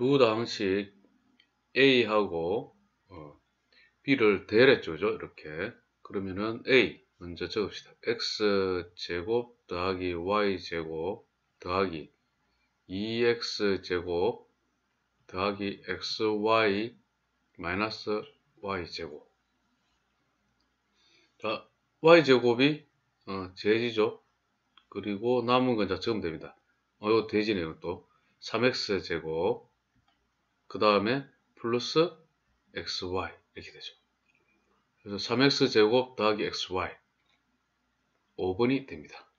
두 당씩 A하고 어, B를 대략조죠 이렇게. 그러면은 A 먼저 적읍시다. X제곱 더하기 Y제곱 더하기 2X제곱 e 더하기 XY 마이너스 Y제곱 자, Y제곱이 어, 제지죠. 그리고 남은 건 자, 적으면 됩니다. 어, 이거 되지네요, 또. 3x제곱 그 다음에 플러스 xy 이렇게 되죠. 그래서 3x제곱 더하기 xy 5번이 됩니다.